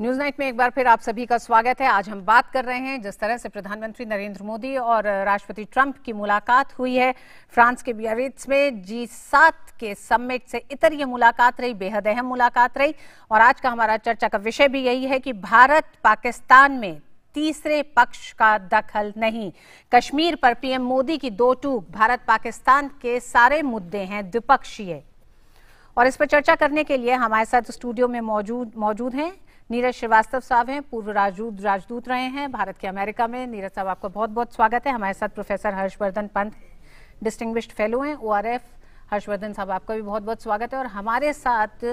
News night में एक बार फिर आप सभी का स्वागत है आज हम बात कर रहे हैं जिस तरह से प्रधानमंत्री नरेंद्र मोदी और राष्ट्रपति ट्रंप की मुलाकात हुई है फ्रांस के बियरिट्स में जी सात के समिट से इतर ये मुलाकात रही बेहद अहम मुलाकात रही और आज का हमारा चर्चा का विषय भी यही है कि भारत पाकिस्तान में तीसरे पक्ष का दखल नहीं कश्मीर पर पीएम मोदी की दो टूक भारत पाकिस्तान के सारे मुद्दे हैं द्विपक्षीय और इस पर चर्चा करने के लिए हमारे साथ स्टूडियो में मौजूद मौजूद हैं नीरज श्रीवास्तव साहब हैं पूर्व राजदूत राजदूत रहे हैं भारत के अमेरिका में नीरज साहब आपका बहुत बहुत स्वागत है हमारे साथ professor Harshvardhan Pant distinguished fellow हैं ओ हर्षवर्धन साहब आपका भी बहुत बहुत स्वागत है और हमारे साथ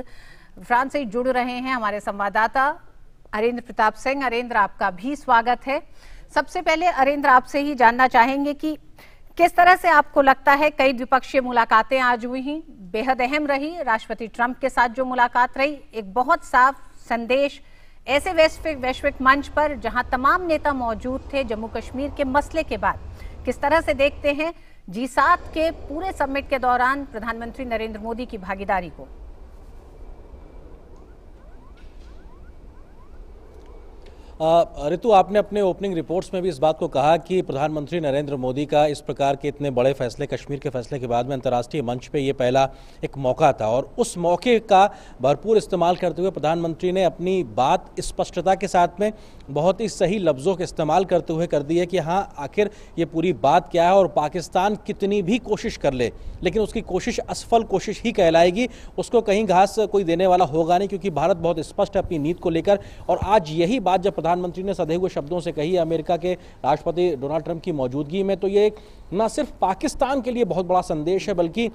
फ्रांस से जुड़ रहे हैं हमारे संवाददाता अरेंद्र प्रताप सिंह अरेंद्र आपका भी स्वागत है सबसे पहले अरेंद्र आपसे ही जानना चाहेंगे कि किस तरह से आपको लगता है कई द्विपक्षीय मुलाकातें आज हुई हैं बेहद अहम रही राष्ट्रपति ट्रंप के साथ जो मुलाकात रही एक बहुत साफ संदेश ऐसे वैश्विक वैश्विक मंच पर जहां तमाम नेता मौजूद थे जम्मू कश्मीर के मसले के बाद किस तरह से देखते हैं जी सात के पूरे समिट के दौरान प्रधानमंत्री नरेंद्र मोदी की भागीदारी को ऋतु आपने अपने ओपनिंग रिपोर्ट्स में भी इस बात को कहा कि प्रधानमंत्री नरेंद्र मोदी का इस प्रकार के इतने बड़े फैसले कश्मीर के फैसले के बाद में अंतर्राष्ट्रीय मंच पे ये पहला एक मौका था और उस मौके का भरपूर इस्तेमाल करते हुए प्रधानमंत्री ने अपनी बात स्पष्टता के साथ में बहुत ही सही लफ्ज़ों का इस्तेमाल करते हुए कर दी है कि हाँ आखिर ये पूरी बात क्या है और पाकिस्तान कितनी भी कोशिश कर ले लेकिन उसकी कोशिश असफल कोशिश ही कहलाएगी उसको कहीं घास कोई देने वाला होगा नहीं क्योंकि भारत बहुत स्पष्ट है अपनी नीत को लेकर और आज यही बात जब प्रधान प्रधानमंत्री ने सदे हुए शब्दों से कही अमेरिका के राष्ट्रपति डोनाल्ड ट्रंप की मौजूदगी में तो ये न सिर्फ पाकिस्तान के लिए बहुत बड़ा संदेश है बल्कि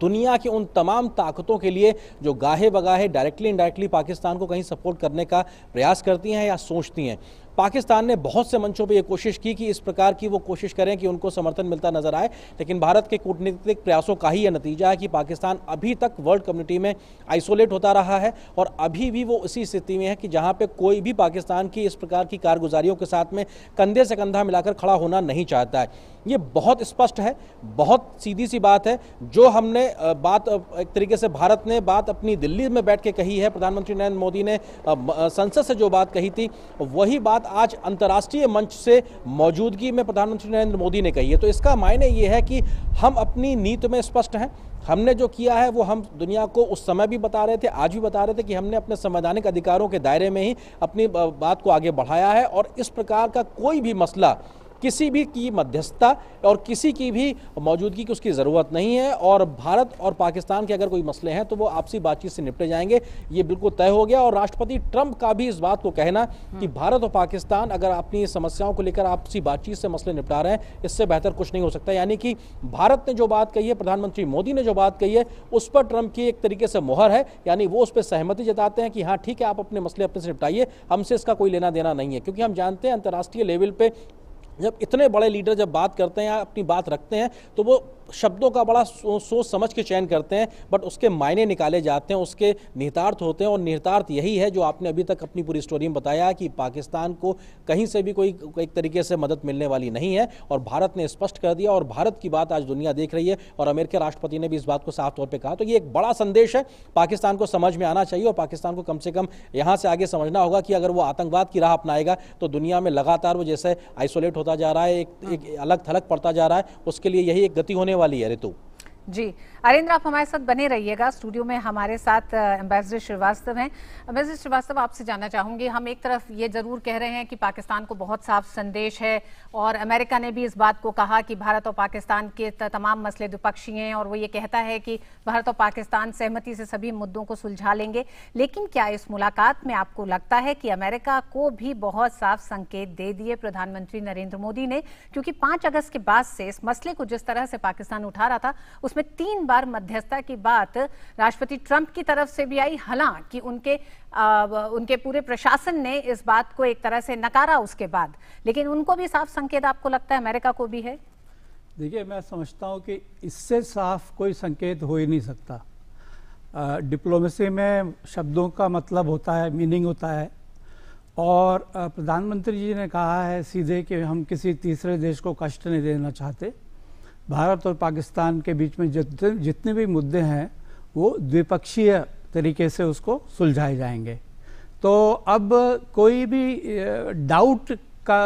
दुनिया के उन तमाम ताकतों के लिए जो गाहे बगाहे डायरेक्टली इनडायरेक्टली पाकिस्तान को कहीं सपोर्ट करने का प्रयास करती हैं या सोचती हैं पाकिस्तान ने बहुत से मंचों पर यह कोशिश की कि इस प्रकार की वो कोशिश करें कि उनको समर्थन मिलता नजर आए लेकिन भारत के कूटनीतिक प्रयासों का ही यह नतीजा है कि पाकिस्तान अभी तक वर्ल्ड कम्युनिटी में आइसोलेट होता रहा है और अभी भी वो इसी स्थिति में है कि जहाँ पर कोई भी पाकिस्तान की इस प्रकार की कारगुजारियों के साथ में कंधे से कंधा मिलाकर खड़ा होना नहीं चाहता है ये बहुत स्पष्ट है बहुत सीधी सी बात है जो हमने बात एक तरीके से भारत ने बात अपनी दिल्ली में बैठ के कही है प्रधानमंत्री नरेंद्र मोदी ने संसद से जो बात कही थी वही बात आज अंतर्राष्ट्रीय मंच से मौजूदगी में प्रधानमंत्री नरेंद्र मोदी ने कही है तो इसका मायने ये है कि हम अपनी नीति में स्पष्ट हैं हमने जो किया है वो हम दुनिया को उस समय भी बता रहे थे आज भी बता रहे थे कि हमने अपने संवैधानिक अधिकारों के दायरे में ही अपनी बात को आगे बढ़ाया है और इस प्रकार का कोई भी मसला किसी भी की मध्यस्थता और किसी की भी मौजूदगी की उसकी ज़रूरत नहीं है और भारत और पाकिस्तान के अगर कोई मसले हैं तो वो आपसी बातचीत से निपटे जाएंगे ये बिल्कुल तय हो गया और राष्ट्रपति ट्रंप का भी इस बात को कहना कि हम्म। भारत और पाकिस्तान अगर अपनी समस्याओं को लेकर आपसी बातचीत से मसले निपटा रहे हैं इससे बेहतर कुछ नहीं हो सकता यानी कि भारत ने जो बात कही है प्रधानमंत्री मोदी ने जो बात कही है उस पर ट्रंप की एक तरीके से मोहर है यानी वो उस पर सहमति जताते हैं कि हाँ ठीक है आप अपने मसले अपने से निपटाइए हमसे इसका कोई लेना देना नहीं है क्योंकि हम जानते हैं अंतर्राष्ट्रीय लेवल पर जब इतने बड़े लीडर जब बात करते हैं या अपनी बात रखते हैं तो वो शब्दों का बड़ा सो, सोच समझ के चयन करते हैं बट उसके मायने निकाले जाते हैं उसके निहितार्थ होते हैं और निहितार्थ यही है जो आपने अभी तक अपनी पूरी स्टोरी में बताया कि पाकिस्तान को कहीं से भी कोई एक तरीके से मदद मिलने वाली नहीं है और भारत ने स्पष्ट कर दिया और भारत की बात आज दुनिया देख रही है और अमेरिका राष्ट्रपति ने भी इस बात को साफ तौर पर कहा तो ये एक बड़ा संदेश है पाकिस्तान को समझ में आना चाहिए और पाकिस्तान को कम से कम यहाँ से आगे समझना होगा कि अगर वो आतंकवाद की राह अपनाएगा तो दुनिया में लगातार वो जैसे आइसोलेट होता जा रहा है एक, एक अलग थलग पड़ता जा रहा है उसके लिए यही एक गति होने वाली है ऋतु जी अरेंद्र आप हमारे साथ बने रहिएगा स्टूडियो में हमारे साथ एम्बेसडर श्रीवास्तव हैं एम्बेसडर श्रीवास्तव आपसे जानना चाहूंगी हम एक तरफ ये जरूर कह रहे हैं कि पाकिस्तान को बहुत साफ संदेश है और अमेरिका ने भी इस बात को कहा कि भारत और पाकिस्तान के तमाम मसले द्विपक्षीय हैं और वो ये कहता है कि भारत और पाकिस्तान सहमति से सभी मुद्दों को सुलझा लेंगे लेकिन क्या इस मुलाकात में आपको लगता है कि अमेरिका को भी बहुत साफ संकेत दे दिए प्रधानमंत्री नरेंद्र मोदी ने क्योंकि पांच अगस्त के बाद से इस मसले को जिस तरह से पाकिस्तान उठा रहा था उसमें तीन बार मध्यस्थता की बात राष्ट्रपति ट्रंप की तरफ से भी आई हालांकि उनके आ, उनके पूरे प्रशासन ने इस बात को एक तरह से नकारा उसके बाद लेकिन उनको भी साफ संकेत आपको लगता है अमेरिका को भी है देखिए मैं समझता हूँ कि इससे साफ कोई संकेत हो ही नहीं सकता डिप्लोमेसी में शब्दों का मतलब होता है मीनिंग होता है और प्रधानमंत्री जी ने कहा है सीधे कि हम किसी तीसरे देश को कष्ट नहीं देना चाहते भारत और पाकिस्तान के बीच में जितने जितने भी मुद्दे हैं वो द्विपक्षीय तरीके से उसको सुलझाए जाएंगे तो अब कोई भी डाउट का,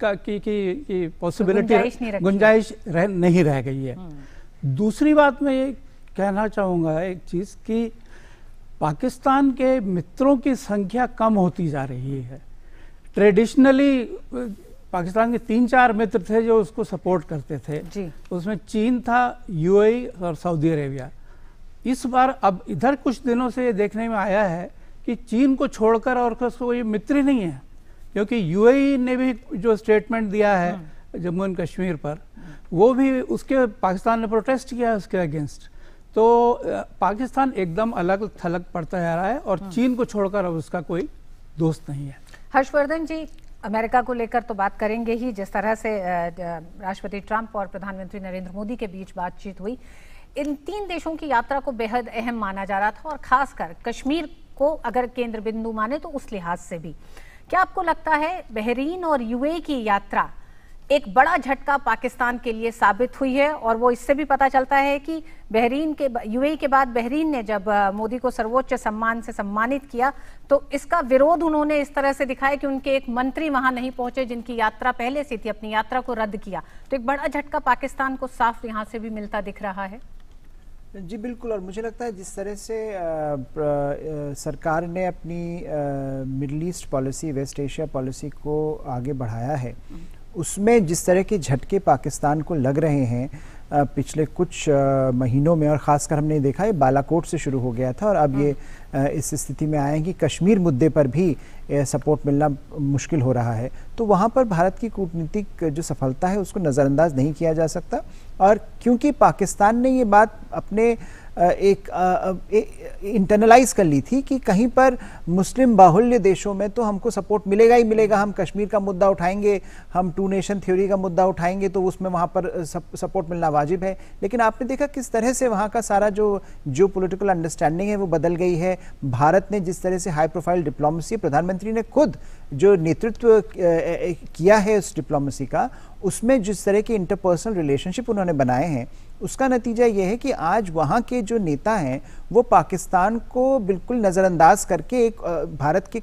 का की की, की पॉसिबिलिटी गुंजाइश रह, नहीं रह गई है हम्म। दूसरी बात मैं ये कहना चाहूँगा एक चीज़ कि पाकिस्तान के मित्रों की संख्या कम होती जा रही है ट्रेडिशनली पाकिस्तान के तीन चार मित्र थे जो उसको सपोर्ट करते थे जी। उसमें चीन था यूएई और सऊदी अरेबिया इस बार अब इधर कुछ दिनों से ये देखने में आया है कि चीन को छोड़कर और ये मित्र ही नहीं है क्योंकि यूएई ने भी जो स्टेटमेंट दिया है हाँ। जम्मू एंड कश्मीर पर वो भी उसके पाकिस्तान ने प्रोटेस्ट किया है उसके अगेंस्ट तो पाकिस्तान एकदम अलग थलग पड़ता जा रहा है और हाँ। चीन को छोड़कर अब उसका कोई दोस्त नहीं है हर्षवर्धन जी अमेरिका को लेकर तो बात करेंगे ही जिस तरह से राष्ट्रपति ट्रंप और प्रधानमंत्री नरेंद्र मोदी के बीच बातचीत हुई इन तीन देशों की यात्रा को बेहद अहम माना जा रहा था और खासकर कश्मीर को अगर केंद्र बिंदु माने तो उस लिहाज से भी क्या आपको लगता है बहरीन और यूए की यात्रा एक बड़ा झटका पाकिस्तान के लिए साबित हुई है और वो इससे भी पता चलता है कि बहरीन के यूएई के बाद बहरीन ने जब मोदी को सर्वोच्च सम्मान से सम्मानित किया तो इसका विरोध उन्होंने इस तरह से दिखाया कि उनके एक मंत्री वहां नहीं पहुंचे जिनकी यात्रा पहले से थी अपनी यात्रा को रद्द किया तो एक बड़ा झटका पाकिस्तान को साफ यहाँ से भी मिलता दिख रहा है जी बिल्कुल और मुझे लगता है जिस तरह से आ, आ, सरकार ने अपनी Middle East policy West Asia policy को आगे बढ़ाया है उसमें जिस तरह के झटके पाकिस्तान को लग रहे हैं पिछले कुछ महीनों में और ख़ासकर हमने देखा है बालाकोट से शुरू हो गया था और अब ये हाँ। इस स्थिति में आए हैं कि कश्मीर मुद्दे पर भी सपोर्ट मिलना मुश्किल हो रहा है तो वहाँ पर भारत की कूटनीतिक जो सफलता है उसको नज़रअंदाज नहीं किया जा सकता और क्योंकि पाकिस्तान ने ये बात अपने एक इंटरनलाइज कर ली थी कि कहीं पर मुस्लिम बाहुल्य देशों में तो हमको सपोर्ट मिलेगा ही मिलेगा हम कश्मीर का मुद्दा उठाएंगे हम टू नेशन थ्योरी का मुद्दा उठाएंगे तो उसमें वहाँ पर सपोर्ट मिलना वाजिब है लेकिन आपने देखा किस तरह से वहाँ का सारा जो जो पोलिटिकल अंडरस्टैंडिंग है वो बदल गई है भारत ने जिस तरह से हाई प्रोफाइल डिप्लोमेसी प्रधानमंत्री ने खुद जो नेतृत्व किया है उस डिप्लोमेसी का उसमें जिस तरह के इंटरपर्सनल रिलेशनशिप उन्होंने बनाए हैं उसका नतीजा ये है कि आज वहाँ के जो नेता हैं वो पाकिस्तान को बिल्कुल नज़रअंदाज करके एक भारत के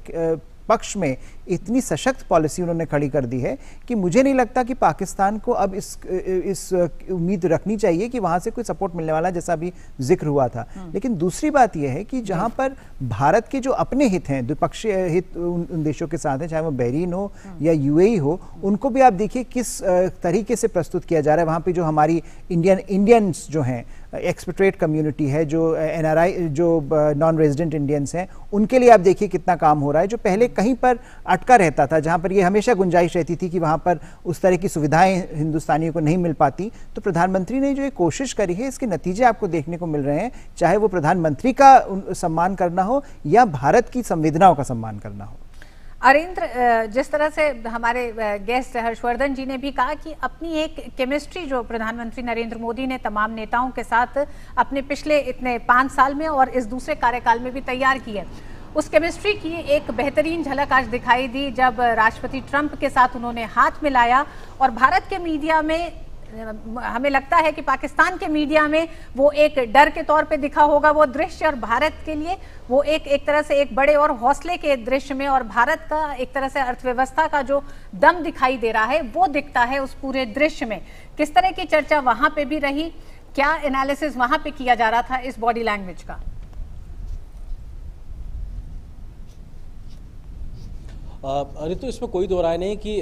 पक्ष में इतनी सशक्त पॉलिसी उन्होंने खड़ी कर दी है कि मुझे नहीं लगता कि पाकिस्तान को अब इस इस उम्मीद रखनी चाहिए कि वहां से कोई सपोर्ट मिलने वाला जैसा भी जिक्र हुआ था हम्म। लेकिन दूसरी बात यह है कि जहां पर भारत के जो अपने हित हैं द्विपक्षीय हित उन देशों के साथ हैं चाहे वो बहरीन हो हम्म। या यू हो उनको भी आप देखिए किस तरीके से प्रस्तुत किया जा रहा है वहाँ पर जो हमारी इंडियन इंडियंस जो हैं एक्सपेट्रेट कम्युनिटी है जो एनआरआई जो नॉन रेजिडेंट इंडियंस हैं उनके लिए आप देखिए कितना काम हो रहा है जो पहले कहीं पर अटका रहता था जहां पर यह हमेशा गुंजाइश रहती थी कि वहां पर उस तरह की सुविधाएं हिंदुस्तानियों को नहीं मिल पाती तो प्रधानमंत्री ने जो ये कोशिश करी है इसके नतीजे आपको देखने को मिल रहे हैं चाहे वो प्रधानमंत्री का सम्मान करना हो या भारत की संवेदनाओं का सम्मान करना हो अरेंद्र जिस तरह से हमारे गेस्ट हर्षवर्धन जी ने भी कहा कि अपनी एक केमिस्ट्री जो प्रधानमंत्री नरेंद्र मोदी ने तमाम नेताओं के साथ अपने पिछले इतने पाँच साल में और इस दूसरे कार्यकाल में भी तैयार की है उस केमिस्ट्री की एक बेहतरीन झलक आज दिखाई दी जब राष्ट्रपति ट्रंप के साथ उन्होंने हाथ मिलाया और भारत के मीडिया में हमें लगता है कि पाकिस्तान के मीडिया में वो एक डर के तौर पे दिखा होगा वो दृश्य और भारत के लिए वो एक एक तरह से एक बड़े और हौसले के दृश्य में और भारत का एक तरह से अर्थव्यवस्था का जो दम दिखाई दे रहा है वो दिखता है उस पूरे दृश्य में किस तरह की चर्चा वहां पे भी रही क्या एनालिसिस वहां पे किया जा रहा था इस बॉडी लैंग्वेज का रितु तो इसमें कोई दो राय नहीं कि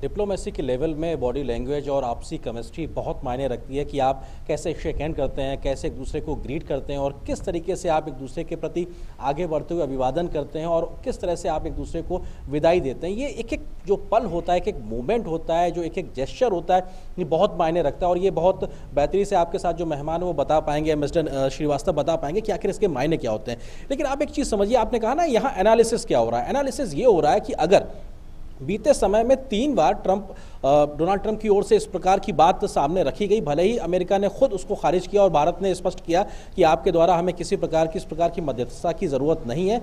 डिप्लोमेसी के लेवल में बॉडी लैंग्वेज और आपसी केमिस्ट्री बहुत मायने रखती है कि आप कैसे शेक हैंड करते हैं कैसे एक दूसरे को ग्रीट करते हैं और किस तरीके से आप एक दूसरे के प्रति आगे बढ़ते हुए अभिवादन करते हैं और किस तरह से आप एक दूसरे को विदाई देते हैं ये एक एक जो पल होता है एक एक मोमेंट होता है जो एक एक जेस्चर होता है ये बहुत मायने रखता है और ये बहुत बेहतरी से आपके साथ जो मेहमान वो बता पाएंगे मिस्टर श्रीवास्तव बता पाएंगे कि आखिर इसके मायने क्या होते हैं लेकिन आप एक चीज़ समझिए आपने कहा ना यहाँ एनालिसिस क्या हो रहा है एनालिसिस ये हो रहा है कि अगर बीते समय में तीन बार ट्रंप डोनाल्ड ट्रंप की ओर से इस प्रकार की बात सामने रखी गई भले ही अमेरिका ने खुद उसको खारिज किया और भारत ने स्पष्ट किया कि आपके द्वारा हमें किसी प्रकार की इस प्रकार की मध्यस्थता की ज़रूरत नहीं है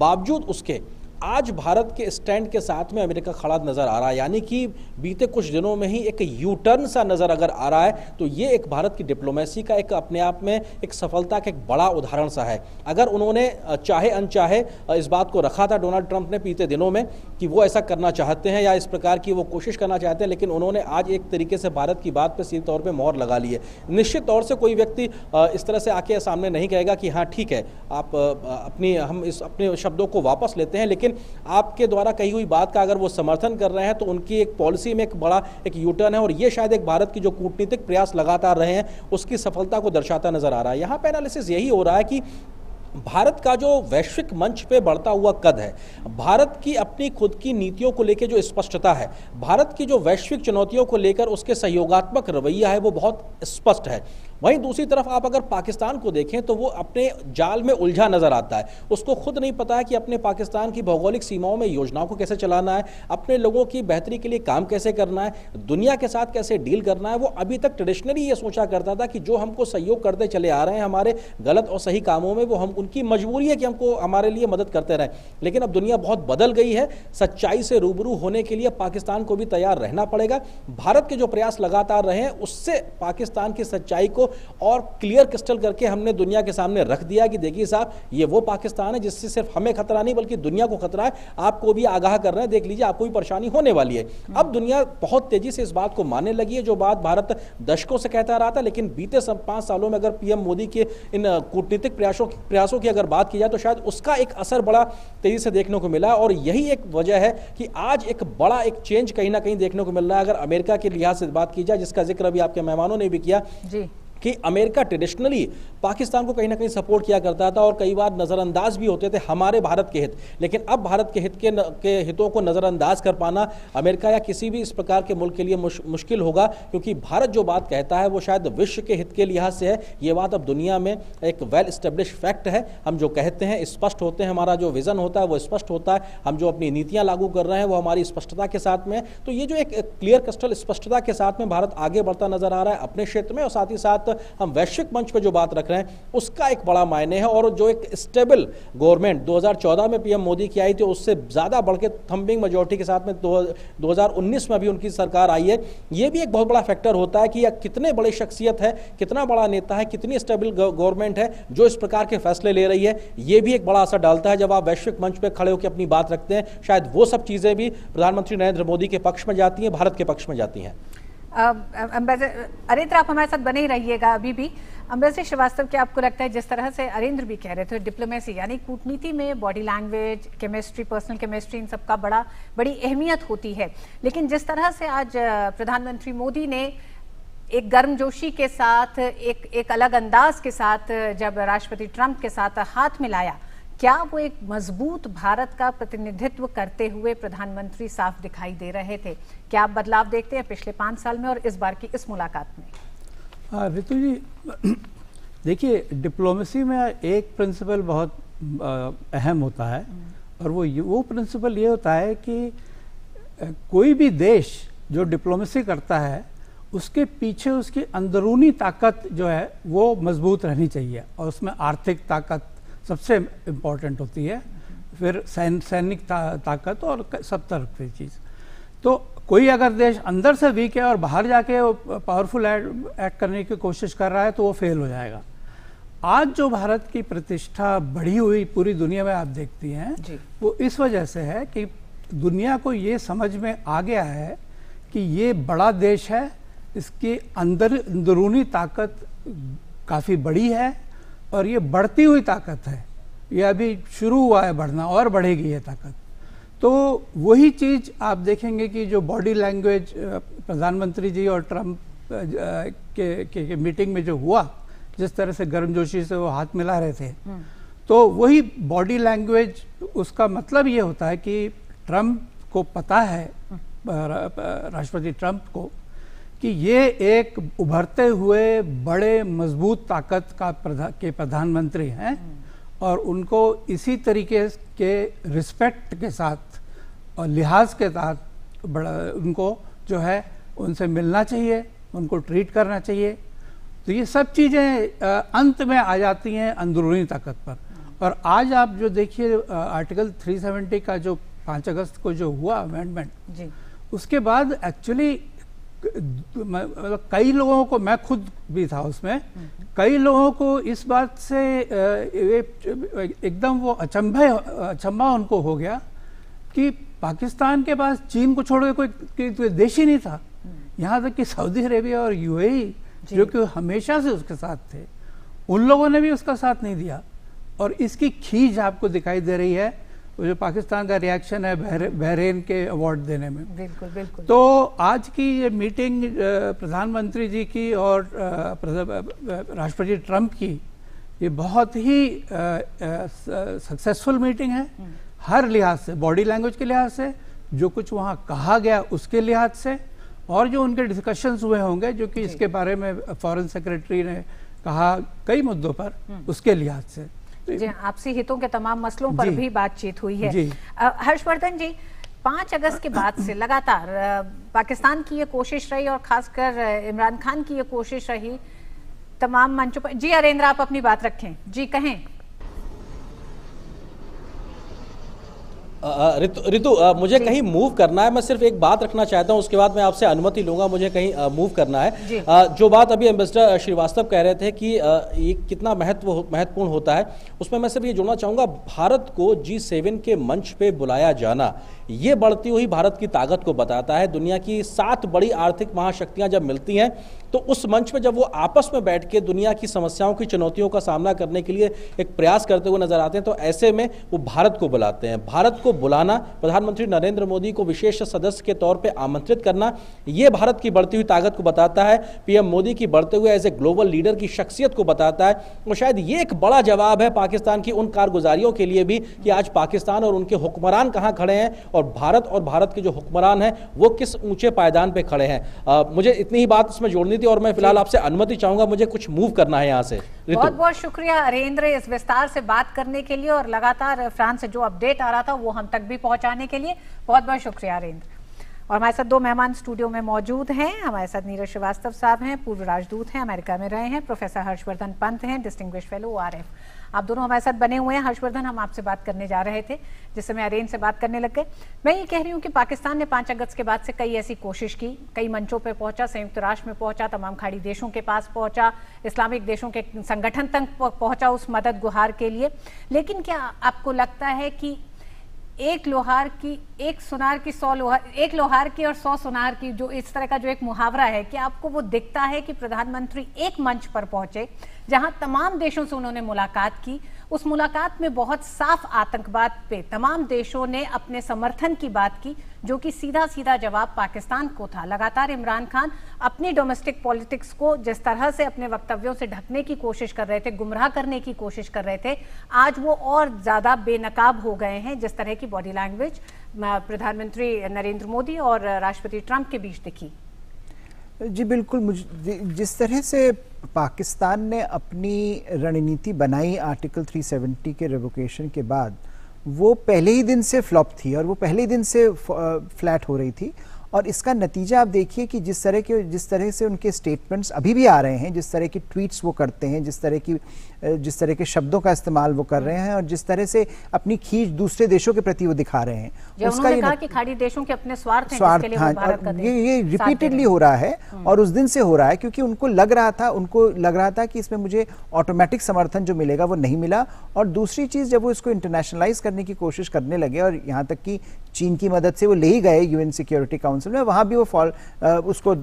बावजूद उसके आज भारत के स्टैंड के साथ में अमेरिका खड़ा नज़र आ रहा है यानी कि बीते कुछ दिनों में ही एक यू टर्न सा नज़र अगर आ रहा है तो ये एक भारत की डिप्लोमेसी का एक अपने आप में एक सफलता का एक बड़ा उदाहरण सा है अगर उन्होंने चाहे अनचाहे इस बात को रखा था डोनाल्ड ट्रंप ने बीते दिनों में कि वो ऐसा करना चाहते हैं या इस प्रकार की वो कोशिश करना चाहते हैं लेकिन उन्होंने आज एक तरीके से भारत की बात पर सीधे तौर पर मोहर लगा ली है निश्चित तौर से कोई व्यक्ति इस तरह से आके सामने नहीं कहेगा कि हाँ ठीक है आप अपनी हम इस अपने शब्दों को वापस लेते हैं लेकिन लेकिन आपके द्वारा कही हुई बात का अगर वो समर्थन कर रहे हैं तो उनकी एक पॉलिसी में एक बड़ा एक यूटर्न है और ये शायद एक भारत की जो कूटनीतिक प्रयास लगातार रहे हैं उसकी सफलता को दर्शाता नजर आ रहा है यहाँ पर एनालिसिस यही हो रहा है कि भारत का जो वैश्विक मंच पे बढ़ता हुआ कद है भारत की अपनी खुद की नीतियों को लेकर जो स्पष्टता है भारत की जो वैश्विक चुनौतियों को लेकर उसके सहयोगात्मक रवैया है वो बहुत स्पष्ट है वहीं दूसरी तरफ आप अगर पाकिस्तान को देखें तो वो अपने जाल में उलझा नजर आता है उसको खुद नहीं पता है कि अपने पाकिस्तान की भौगोलिक सीमाओं में योजनाओं को कैसे चलाना है अपने लोगों की बेहतरी के लिए काम कैसे करना है दुनिया के साथ कैसे डील करना है वो अभी तक ट्रेडिशनली ये सोचा करता था कि जो हमको सहयोग करते चले आ रहे हैं हमारे गलत और सही कामों में वो हम उनकी मजबूरी है कि हमको हमारे लिए मदद करते रहें लेकिन अब दुनिया बहुत बदल गई है सच्चाई से रूबरू होने के लिए पाकिस्तान को भी तैयार रहना पड़ेगा भारत के जो प्रयास लगातार रहे उससे पाकिस्तान की सच्चाई को और क्लियर क्रिस्टल करके हमने दुनिया के सामने रख दिया कि देखिए साहब ये वो पाकिस्तान है जिससे सिर्फ हमें खतरा नहीं बल्कि दुनिया को खतरा है आपको भी आगाह कर रहे हैं देख लीजिए आपको भी परेशानी होने वाली है अब दुनिया बहुत तेजी से इस बात को मानने लगी है जो बात भारत दशकों से कहता रहा था लेकिन बीते पांच सालों में अगर पीएम मोदी के इन कूटनीतिक प्रयासों प्रयासों की अगर बात की जाए तो शायद उसका एक असर बड़ा तेजी से देखने को मिला और यही एक वजह है कि आज एक बड़ा एक चेंज कहीं ना कहीं देखने को मिल रहा है अगर अमेरिका के लिहाज से बात की जाए जिसका जिक्र अभी आपके मेहमानों ने भी किया जी कि अमेरिका ट्रेडिशनली पाकिस्तान को कहीं ना कहीं सपोर्ट किया करता था और कई बार नज़रअंदाज भी होते थे हमारे भारत के हित लेकिन अब भारत के हित के, न, के हितों को नज़रअंदाज कर पाना अमेरिका या किसी भी इस प्रकार के मुल्क के लिए मुश, मुश्किल होगा क्योंकि भारत जो बात कहता है वो शायद विश्व के हित के लिहाज से है ये बात अब दुनिया में एक वेल स्टेब्लिश फैक्ट है हम जो कहते हैं स्पष्ट होते हैं हमारा जो विज़न होता है वो स्पष्ट होता है हम जो अपनी नीतियाँ लागू कर रहे हैं वो हमारी स्पष्टता के साथ में तो ये जो एक क्लियर कस्टल स्पष्टता के साथ में भारत आगे बढ़ता नजर आ रहा है अपने क्षेत्र में और साथ ही साथ हम वैश्विक मंच पर जो बात रख रहे हैं उसका एक बड़ा मायने है और जो एक स्टेबल गवर्नमेंट 2014 में पीएम मोदी की आई थी उससे ज़्यादा बढ़ के थम्बिंग मेजोरिटी के साथ में दो 2019 में भी उनकी सरकार आई है ये भी एक बहुत बड़ा फैक्टर होता है कि यह कितने बड़े शख्सियत है कितना बड़ा नेता है कितनी स्टेबल गवर्नमेंट है जो इस प्रकार के फैसले ले रही है ये भी एक बड़ा असर डालता है जब आप वैश्विक मंच पर खड़े होकर अपनी बात रखते हैं शायद वो सब चीज़ें भी प्रधानमंत्री नरेंद्र मोदी के पक्ष में जाती हैं भारत के पक्ष में जाती हैं अम्बेसडर अरित्र तो आप हमारे साथ बने ही रहिएगा अभी भी सिंह श्रीवास्तव क्या आपको लगता है जिस तरह से अरेंद्र भी कह रहे थे डिप्लोमेसी यानी कूटनीति में body language chemistry personal chemistry इन सबका बड़ा बड़ी अहमियत होती है लेकिन जिस तरह से आज प्रधानमंत्री मोदी ने एक गर्मजोशी के साथ एक एक अलग अंदाज के साथ जब राष्ट्रपति ट्रंप के साथ हाथ मिलाया क्या वो एक मजबूत भारत का प्रतिनिधित्व करते हुए प्रधानमंत्री साफ दिखाई दे रहे थे क्या आप बदलाव देखते हैं पिछले पांच साल में और इस बार की इस मुलाकात में हाँ, रितु जी देखिए डिप्लोमेसी में एक प्रिंसिपल बहुत अहम होता है और वो वो प्रिंसिपल ये होता है कि कोई भी देश जो डिप्लोमेसी करता है उसके पीछे उसकी अंदरूनी ताकत जो है वो मजबूत रहनी चाहिए और उसमें आर्थिक ताकत सबसे इम्पोर्टेंट होती है फिर सैन सैनिक ता, ताकत और सब तरह की चीज़ तो कोई अगर देश अंदर से वीक है और बाहर जाके पावरफुल एक्ट करने की कोशिश कर रहा है तो वो फेल हो जाएगा आज जो भारत की प्रतिष्ठा बढ़ी हुई पूरी दुनिया में आप देखती हैं वो इस वजह से है कि दुनिया को ये समझ में आ गया है कि ये बड़ा देश है इसकी अंदर अंदरूनी ताकत काफ़ी बड़ी है और ये बढ़ती हुई ताकत है ये अभी शुरू हुआ है बढ़ना और बढ़ेगी ये ताकत तो वही चीज़ आप देखेंगे कि जो बॉडी लैंग्वेज प्रधानमंत्री जी और ट्रंप के, के, के मीटिंग में जो हुआ जिस तरह से गर्मजोशी से वो हाथ मिला रहे थे हम्म। तो वही बॉडी लैंग्वेज उसका मतलब ये होता है कि ट्रंप को पता है हम्म। राष्ट्रपति ट्रंप को कि ये एक उभरते हुए बड़े मजबूत ताकत का प्रधा, के प्रधानमंत्री हैं हम्म। और उनको इसी तरीके के रिस्पेक्ट के साथ और लिहाज के साथ बड़ा उनको जो है उनसे मिलना चाहिए उनको ट्रीट करना चाहिए तो ये सब चीज़ें अंत में आ जाती हैं अंदरूनी ताकत पर और आज आप जो देखिए आर्टिकल 370 का जो 5 अगस्त को जो हुआ अमेंडमेंट उसके बाद एक्चुअली मतलब कई लोगों को मैं खुद भी था उसमें कई लोगों को इस बात से एकदम वो अचंभे अचंभा उनको हो गया कि पाकिस्तान के पास चीन को छोड़ के कोई, देश ही नहीं था यहाँ तक कि सऊदी अरेबिया और यूएई जो कि हमेशा से उसके साथ थे उन लोगों ने भी उसका साथ नहीं दिया और इसकी खींच आपको दिखाई दे रही है वो जो पाकिस्तान का रिएक्शन है बहरेन के अवार्ड देने में बिल्कुल बिल्कुल तो आज की ये मीटिंग प्रधानमंत्री जी की और राष्ट्रपति ट्रंप की ये बहुत ही सक्सेसफुल मीटिंग है हम्म। हर लिहाज से बॉडी लैंग्वेज के लिहाज से जो कुछ वहाँ कहा गया उसके लिहाज से और जो उनके डिस्कशंस हुए होंगे जो कि इसके बारे में फॉरेन सेक्रेटरी ने कहा कई मुद्दों पर हम्म। उसके लिहाज से जी आपसी हितों के तमाम मसलों पर भी बातचीत हुई है हर्षवर्धन जी पांच अगस्त के बाद से लगातार पाकिस्तान की ये कोशिश रही और खासकर इमरान खान की ये कोशिश रही तमाम मंचों पर जी अरेंद्र आप अपनी बात रखें जी कहें रितु मुझे कहीं मूव करना है मैं सिर्फ एक बात रखना चाहता हूँ उसके बाद मैं आपसे अनुमति लूंगा मुझे कहीं मूव करना है आ, जो बात अभी एम्बेसडर श्रीवास्तव कह रहे थे कि आ, ये कितना महत्व महत्वपूर्ण होता है उसमें मैं सिर्फ ये जोड़ना चाहूंगा भारत को जी सेवन के मंच पे बुलाया जाना ये बढ़ती हुई भारत की ताकत को बताता है दुनिया की सात बड़ी आर्थिक महाशक्तियां जब मिलती हैं तो उस मंच पर जब वो आपस में बैठ के दुनिया की समस्याओं की चुनौतियों का सामना करने के लिए एक प्रयास करते हुए नजर आते हैं तो ऐसे में वो भारत को बुलाते हैं भारत को बुलाना प्रधानमंत्री नरेंद्र मोदी को विशेष सदस्य के तौर पर आमंत्रित करना ये भारत की बढ़ती हुई ताकत को बताता है पीएम मोदी की बढ़ते हुए एज ए ग्लोबल लीडर की शख्सियत को बताता है और शायद ये एक बड़ा जवाब है पाकिस्तान की उन कारगुजारियों के लिए भी कि आज पाकिस्तान और उनके हुक्मरान कहाँ खड़े हैं और और भारत और भारत के जो हुक्मरान हैं वो किस ऊंचे पायदान पे खड़े हैं आ, मुझे इतनी ही बात इसमें जोड़नी थी और मैं फिलहाल आपसे अनुमति चाहूंगा मुझे कुछ मूव करना है यहाँ से बहुत बहुत शुक्रिया अरेंद्र इस विस्तार से बात करने के लिए और लगातार फ्रांस से जो अपडेट आ रहा था वो हम तक भी पहुंचाने के लिए बहुत बहुत शुक्रिया अरेंद्र और हमारे साथ दो मेहमान स्टूडियो में मौजूद हैं हमारे साथ नीरज श्रीवास्तव साहब हैं पूर्व राजदूत हैं अमेरिका में रहे हैं प्रोफेसर हर्षवर्धन पंत हैं डिस्टिंग्विश फेलो आर एफ आप दोनों हमारे साथ बने हुए हैं हर्षवर्धन हम आपसे बात करने जा रहे थे जिस समय अरेन से बात करने लग गए मैं ये कह रही हूँ कि पाकिस्तान ने पांच अगस्त के बाद से कई ऐसी कोशिश की कई मंचों पर पहुंचा संयुक्त राष्ट्र में पहुंचा तमाम खाड़ी देशों के पास पहुंचा इस्लामिक देशों के संगठन तक पहुंचा उस मदद गुहार के लिए लेकिन क्या आपको लगता है कि एक लोहार की एक सुनार की सौ लोहार एक लोहार की और सौ सुनार की जो इस तरह का जो एक मुहावरा है कि आपको वो दिखता है कि प्रधानमंत्री एक मंच पर पहुंचे जहां तमाम देशों से उन्होंने मुलाकात की उस मुलाकात में बहुत साफ आतंकवाद पे तमाम देशों ने अपने समर्थन की बात की जो कि सीधा सीधा जवाब पाकिस्तान को था लगातार इमरान खान अपनी डोमेस्टिक पॉलिटिक्स को जिस तरह से अपने वक्तव्यों से ढकने की कोशिश कर रहे थे गुमराह करने की कोशिश कर रहे थे आज वो और ज़्यादा बेनकाब हो गए हैं जिस तरह की बॉडी लैंग्वेज प्रधानमंत्री नरेंद्र मोदी और राष्ट्रपति ट्रंप के बीच दिखी जी बिल्कुल जिस तरह से पाकिस्तान ने अपनी रणनीति बनाई आर्टिकल 370 के रेवोकेशन के बाद वो पहले ही दिन से फ्लॉप थी और वो पहले ही दिन से फ्लैट हो रही थी और इसका नतीजा आप देखिए कि जिस तरह के जिस तरह से उनके स्टेटमेंट्स अभी भी आ रहे हैं जिस तरह की ट्वीट्स वो करते हैं जिस तरह की जिस तरह के शब्दों का इस्तेमाल वो कर रहे हैं और जिस तरह से अपनी खींच दूसरे देशों के प्रति वो दिखा रहे हैं उसका ये कहा कि खाड़ी देशों के अपने स्वार्थ हैं लिए हाँ, भारत का ये ये रिपीटेडली हो रहा है हम्म। और उस दिन से हो रहा है क्योंकि उनको लग रहा था उनको लग रहा था कि इसमें मुझे ऑटोमेटिक समर्थन जो मिलेगा वो नहीं मिला और दूसरी चीज़ जब वो इसको इंटरनेशनलाइज करने की कोशिश करने लगे और यहाँ तक की चीन की मदद से वो ले ही गए यूएन सिक्योरिटी काउंसिल में वहाँ भी वो फॉल उसको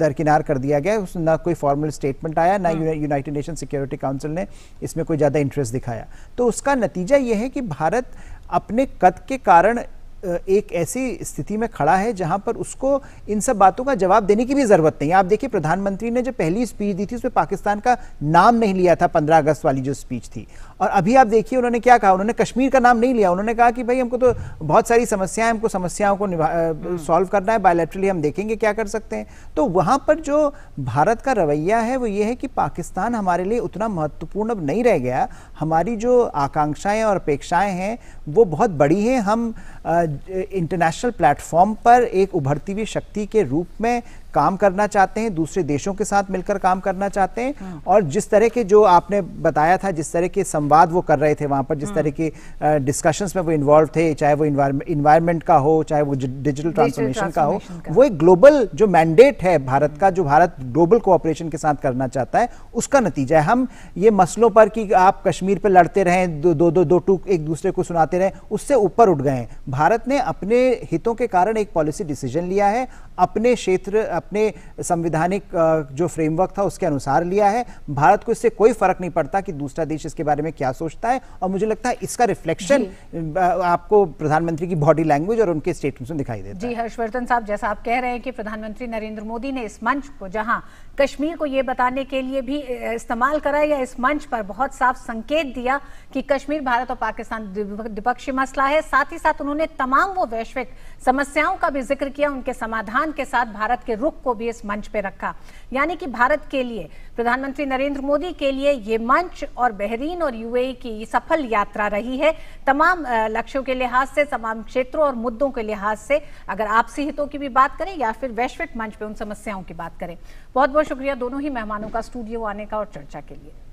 दरकिनार कर दिया गया उसमें ना कोई फॉर्मल स्टेटमेंट आया ना हाँ। यूनाइटेड नेशन सिक्योरिटी काउंसिल ने इसमें कोई ज़्यादा इंटरेस्ट दिखाया तो उसका नतीजा ये है कि भारत अपने कद के कारण एक ऐसी स्थिति में खड़ा है जहां पर उसको इन सब बातों का जवाब देने की भी जरूरत नहीं आप देखिए प्रधानमंत्री ने जो पहली स्पीच दी थी उसमें पाकिस्तान का नाम नहीं लिया था 15 अगस्त वाली जो स्पीच थी और अभी आप देखिए उन्होंने क्या कहा उन्होंने कश्मीर का नाम नहीं लिया उन्होंने कहा कि भाई हमको तो बहुत सारी समस्याएं हमको समस्याओं को सॉल्व हम्म। करना है बायोलेट्रली हम देखेंगे क्या कर सकते हैं तो वहां पर जो भारत का रवैया है वो ये है कि पाकिस्तान हमारे लिए उतना महत्वपूर्ण अब नहीं रह गया हमारी जो आकांक्षाएं और अपेक्षाएं हैं वो बहुत बड़ी हैं हम इंटरनेशनल प्लेटफॉर्म पर एक उभरती हुई शक्ति के रूप में काम करना चाहते हैं दूसरे देशों के साथ मिलकर काम करना चाहते हैं हाँ। और जिस तरह के जो आपने बताया था जिस तरह के संवाद वो कर रहे थे वहाँ पर जिस हाँ। तरह के डिस्कशंस में वो इन्वॉल्व थे चाहे वो इन्वायरमेंट का हो चाहे वो डिजिटल ट्रांसफॉर्मेशन का हो का। वो एक ग्लोबल जो मैंडेट है भारत का जो भारत ग्लोबल कोऑपरेशन के साथ करना चाहता है उसका नतीजा है हम ये मसलों पर कि आप कश्मीर पर लड़ते रहें दो दो दो, दो टूक एक दूसरे को सुनाते रहें उससे ऊपर उठ गए भारत ने अपने हितों के कारण एक पॉलिसी डिसीजन लिया है अपने क्षेत्र अपने संविधानिक जो फ्रेमवर्क था उसके अनुसार लिया है भारत को इससे कोई फर्क नहीं पड़ता कि दूसरा देश इसके बारे में क्या सोचता है और मुझे लगता है इसका रिफ्लेक्शन आपको प्रधानमंत्री की बॉडी लैंग्वेज और उनके स्टेटमेंट में दिखाई देता जी हर्षवर्धन साहब जैसा आप कह रहे हैं कि प्रधानमंत्री नरेंद्र मोदी ने इस मंच को जहां कश्मीर को यह बताने के लिए भी इस्तेमाल करा या इस मंच पर बहुत साफ संकेत दिया कि कश्मीर भारत और पाकिस्तान द्विपक्षीय मसला है साथ ही साथ उन्होंने तमाम वो वैश्विक समस्याओं का भी जिक्र किया उनके समाधान ईमान के साथ भारत के रुख को भी इस मंच पे रखा यानी कि भारत के लिए प्रधानमंत्री नरेंद्र मोदी के लिए ये मंच और बहरीन और यूएई की सफल यात्रा रही है तमाम लक्ष्यों के लिहाज से तमाम क्षेत्रों और मुद्दों के लिहाज से अगर आपसी हितों की भी बात करें या फिर वैश्विक मंच पर उन समस्याओं की बात करें बहुत बहुत शुक्रिया दोनों ही मेहमानों का स्टूडियो आने का और चर्चा के लिए